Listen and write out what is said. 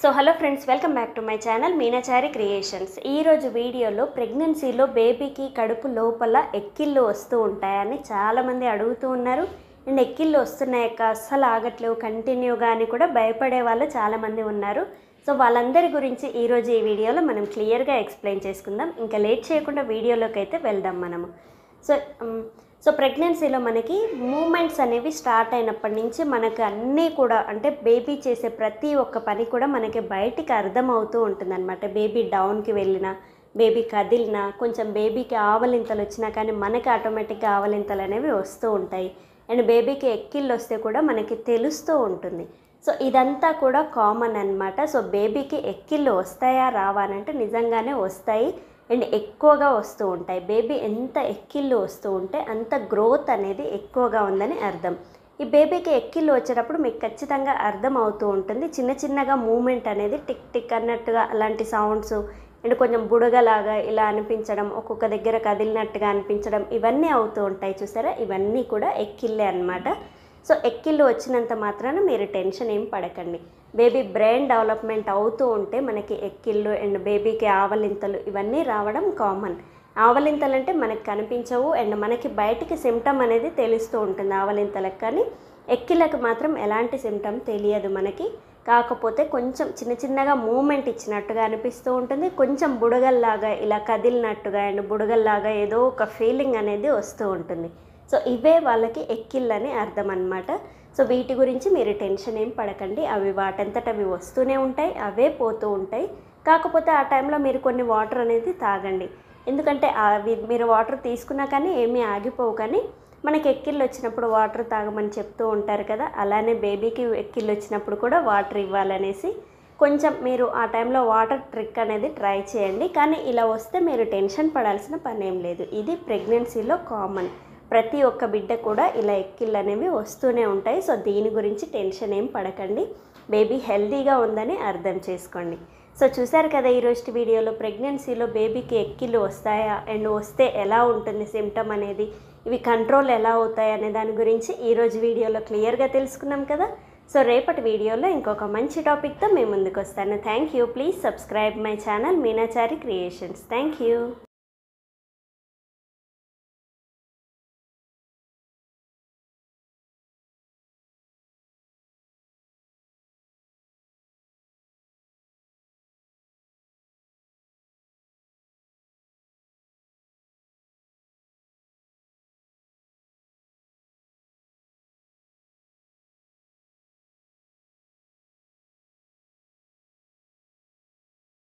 so hello friends welcome back to my channel Meenachari creations ఈరోజు వీడియోలో ప్రెగ్నెన్సీలో బేబీకి కడుపు లోపల ఎక్కిళ్ళు వస్తూ ఉంటాయని చాలామంది అడుగుతూ ఉన్నారు అండ్ ఎక్కిళ్ళు వస్తున్నాయక అస్సలు ఆగట్లేవు కంటిన్యూగా అని కూడా భయపడే వాళ్ళు చాలామంది ఉన్నారు సో వాళ్ళందరి గురించి ఈరోజు ఈ వీడియోలో మనం క్లియర్గా ఎక్స్ప్లెయిన్ చేసుకుందాం ఇంకా లేట్ చేయకుండా వీడియోలోకి అయితే వెళ్దాం మనము సో సో ప్రెగ్నెన్సీలో మనకి మూమెంట్స్ అనేవి స్టార్ట్ అయినప్పటి నుంచి మనకు అన్నీ కూడా అంటే బేబీ చేసే ప్రతి ఒక్క పని కూడా మనకి బయటికి అర్థమవుతూ ఉంటుందన్నమాట బేబీ డౌన్కి వెళ్ళినా బేబీ కదిలినా కొంచెం బేబీకి ఆవలింతలు వచ్చినా కానీ మనకి ఆటోమేటిక్గా ఆవలింతలు అనేవి వస్తూ ఉంటాయి అండ్ బేబీకి ఎక్కిళ్ళు వస్తే కూడా మనకి తెలుస్తూ ఉంటుంది సో ఇదంతా కూడా కామన్ అనమాట సో బేబీకి ఎక్కిళ్ళు వస్తాయా రావా అంటే నిజంగానే వస్తాయి అండ్ ఎక్కువగా వస్తూ ఉంటాయి బేబీ ఎంత ఎక్కిళ్ళు వస్తూ ఉంటే అంత గ్రోత్ అనేది ఎక్కువగా ఉందని అర్థం ఈ బేబీకి ఎక్కిళ్ళు వచ్చేటప్పుడు మీకు ఖచ్చితంగా అర్థం అవుతూ ఉంటుంది చిన్న చిన్నగా మూమెంట్ అనేది టిక్ టిక్ అన్నట్టుగా అలాంటి సౌండ్స్ అండ్ కొంచెం బుడగలాగా ఇలా అనిపించడం ఒక్కొక్క దగ్గర కదిలినట్టుగా అనిపించడం ఇవన్నీ అవుతూ ఉంటాయి చూసారా ఇవన్నీ కూడా ఎక్కిళ్ళే అనమాట సో ఎక్కిళ్ళు వచ్చినంత మాత్రాన మీరు టెన్షన్ ఏం పడకండి బేబీ బ్రెయిన్ డెవలప్మెంట్ అవుతూ ఉంటే మనకి ఎక్కిళ్ళు అండ్ బేబీకి ఆవలింతలు ఇవన్నీ రావడం కామన్ ఆవలింతలు అంటే మనకి కనిపించవు అండ్ మనకి బయటికి సిమ్టమ్ అనేది తెలుస్తూ ఉంటుంది ఆవలింతలకు కానీ ఎక్కిళ్ళకు మాత్రం ఎలాంటి సిమ్టమ్ తెలియదు మనకి కాకపోతే కొంచెం చిన్న చిన్నగా మూమెంట్ ఇచ్చినట్టుగా అనిపిస్తూ ఉంటుంది కొంచెం బుడగల్లాగా ఇలా కదిలినట్టుగా అండ్ బుడగల్లాగా ఏదో ఒక ఫీలింగ్ అనేది వస్తూ ఉంటుంది సో ఇవే వాళ్ళకి ఎక్కిళ్ళని అర్థం అనమాట సో వీటి గురించి మీరు టెన్షన్ ఏం పడకండి అవి వాటంతట అవి వస్తూనే ఉంటాయి అవే పోతూ ఉంటాయి కాకపోతే ఆ టైంలో మీరు కొన్ని వాటర్ అనేది తాగండి ఎందుకంటే అవి మీరు వాటర్ తీసుకున్నా కానీ ఏమీ ఆగిపోవు కానీ మనకి ఎక్కిళ్ళు వచ్చినప్పుడు వాటర్ తాగమని చెప్తూ ఉంటారు కదా అలానే బేబీకి ఎక్కిళ్ళు వచ్చినప్పుడు కూడా వాటర్ ఇవ్వాలనేసి కొంచెం మీరు ఆ టైంలో వాటర్ ట్రిక్ అనేది ట్రై చేయండి కానీ ఇలా వస్తే మీరు టెన్షన్ పడాల్సిన పని ఏం లేదు ఇది ప్రెగ్నెన్సీలో కామన్ ప్రతి ఒక్క బిడ్డ కూడా ఇలా ఎక్కిళ్ళు అనేవి వస్తూనే ఉంటాయి సో దీని గురించి టెన్షన్ ఏం పడకండి బేబీ హెల్దీగా ఉందని అర్థం చేసుకోండి సో చూసారు కదా ఈరోజు వీడియోలో ప్రెగ్నెన్సీలో బేబీకి ఎక్కిళ్ళు వస్తాయా అండ్ వస్తే ఎలా ఉంటుంది సిమ్టమ్ అనేది ఇవి కంట్రోల్ ఎలా అవుతాయి అనే దాని గురించి ఈరోజు వీడియోలో క్లియర్గా తెలుసుకున్నాం కదా సో రేపటి వీడియోలో ఇంకొక మంచి టాపిక్తో మేము ముందుకు వస్తాను thank you please subscribe my channel Meenachari creations thank you